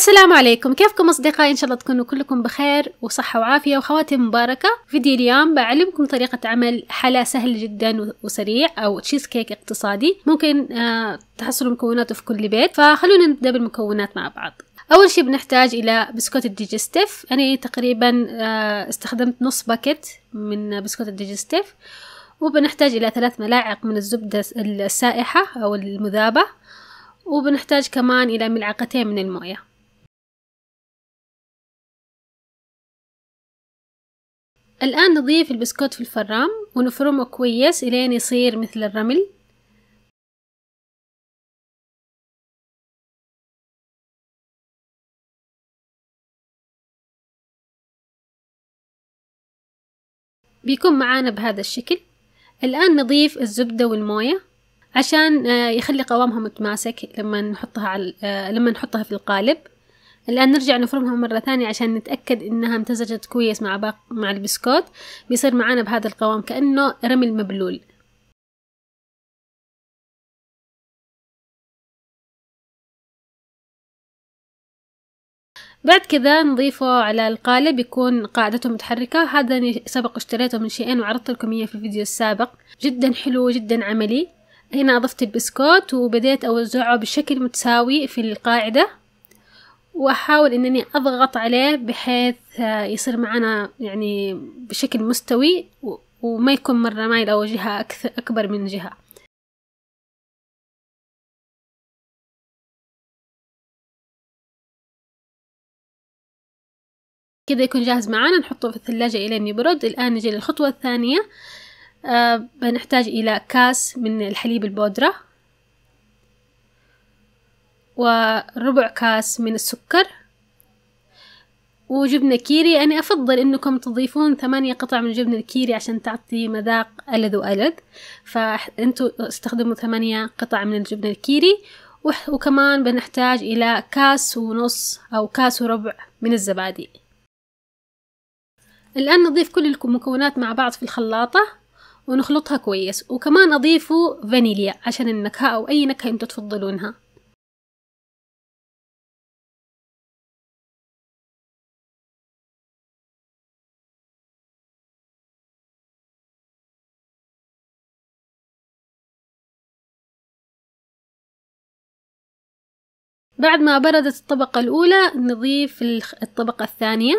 السلام عليكم كيفكم أصدقائي إن شاء الله تكونوا كلكم بخير وصحة وعافية وخواتي مباركة فيديو اليوم بعلمكم طريقة عمل حلا سهل جدا وسريع أو تشيز كيك اقتصادي ممكن آه تحصلوا مكوناته في كل بيت فخلونا نبدأ بالمكونات مع بعض أول شي بنحتاج إلى بسكوت الديجستيف أنا تقريبا آه، استخدمت نص باكت من بسكوت الديجستيف وبنحتاج إلى ثلاث ملاعق من الزبدة السائحة أو المذابة وبنحتاج كمان إلى ملعقتين من المويه الآن نضيف البسكوت في الفرام ونفرمه كويس إلين يصير مثل الرمل بيكون معانا بهذا الشكل الآن نضيف الزبدة والموية عشان آه، يخلي قوامها متماسك لما نحطها على آه، لما نحطها في القالب الآن نرجع نفرمها مرة ثانية عشان نتأكد إنها امتزجت كويس مع باق مع البسكوت بيصير معانا بهذا القوام كأنه رمل مبلول بعد كذا نضيفه على القالب يكون قاعدته متحركة هذا سبق اشتريته من شيئين وعرضت لكم اياه في الفيديو السابق جدا حلو جدا عملي هنا أضفت البسكوت وبدأت أوزعه بشكل متساوي في القاعدة وأحاول إنني أضغط عليه بحيث آه، يصير معنا يعني بشكل مستوي وما يكون مرة مايل أو جهة أكثر أكبر من جهة كده يكون جاهز معانا نحطه في الثلاجة إلين يبرد الآن نجي للخطوة الثانية آه بنحتاج إلى كاس من الحليب البودرة وربع كاس من السكر وجبنة كيري أنا أفضل أنكم تضيفون ثمانية قطع من الجبنة الكيري عشان تعطي مذاق ألذ وألذ فأنتوا استخدموا ثمانية قطع من الجبنة الكيري وكمان بنحتاج إلى كاس ونص أو كاس وربع من الزبادي الآن نضيف كل المكونات مع بعض في الخلاطة ونخلطها كويس وكمان أضيفوا فانيليا عشان النكهة أو أي نكهة أنتوا تفضلونها بعد ما بردت الطبقة الأولى نضيف الطبقة الثانية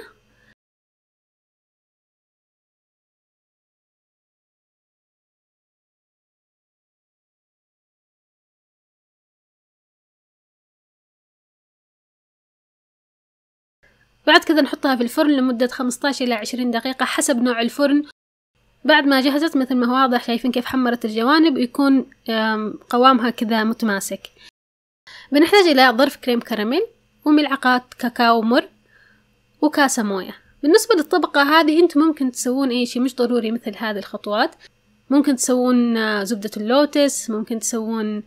بعد كذا نحطها في الفرن لمدة 15 إلى 20 دقيقة حسب نوع الفرن بعد ما جهزت مثل ما هو واضح شايفين كيف حمرت الجوانب يكون قوامها كذا متماسك بنحتاج إلى ظرف كريم كراميل وملعقة كاكاو مر وكاسة موية بالنسبة للطبقة هذه انتم ممكن تسوون اي شيء مش ضروري مثل هذه الخطوات ممكن تسوون آه، زبدة اللوتس ممكن تسوون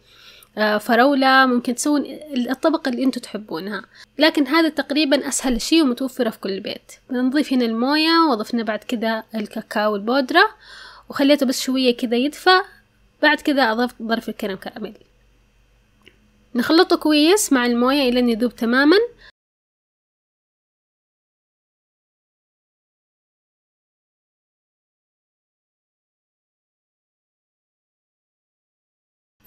آه، فراولة ممكن تسوون الطبقة اللي انتم تحبونها لكن هذا تقريبا اسهل شيء ومتوفرة في كل بيت بنضيف هنا الموية وضفنا بعد كذا الكاكاو البودرة وخليته بس شوية كذا يدفى بعد كذا اضفت ظرف الكريم كراميل نخلطه كويس مع الموية إلى أن يذوب تماما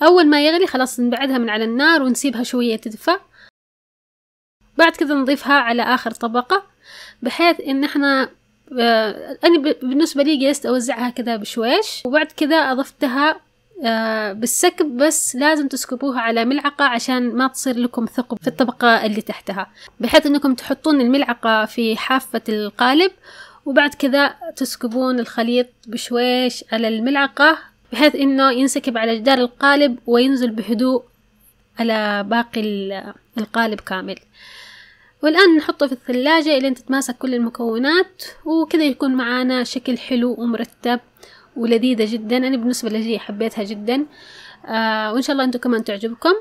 أول ما يغلي خلاص نبعدها من على النار ونسيبها شوية تدفى بعد كذا نضيفها على آخر طبقة بحيث إن احنا آه، أنا بالنسبة لي جلست أوزعها كذا بشويش وبعد كذا أضفتها آه، بالسكب بس لازم تسكبوها على ملعقة عشان ما تصير لكم ثقب في الطبقة اللي تحتها بحيث انكم تحطون الملعقة في حافة القالب وبعد كذا تسكبون الخليط بشويش على الملعقة بحيث انه ينسكب على جدار القالب وينزل بهدوء على باقي القالب كامل والآن نحطه في الثلاجة إلى أن تتماسك كل المكونات وكذا يكون معانا شكل حلو ومرتب ولذيذة جدا أنا بالنسبة لي حبيتها جدا آه وإن شاء الله أنتم كمان تعجبكم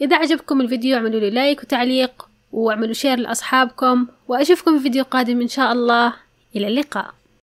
إذا عجبكم الفيديو اعملوا لي لايك وتعليق واعملوا شير لأصحابكم وأشوفكم في فيديو قادم إن شاء الله إلى اللقاء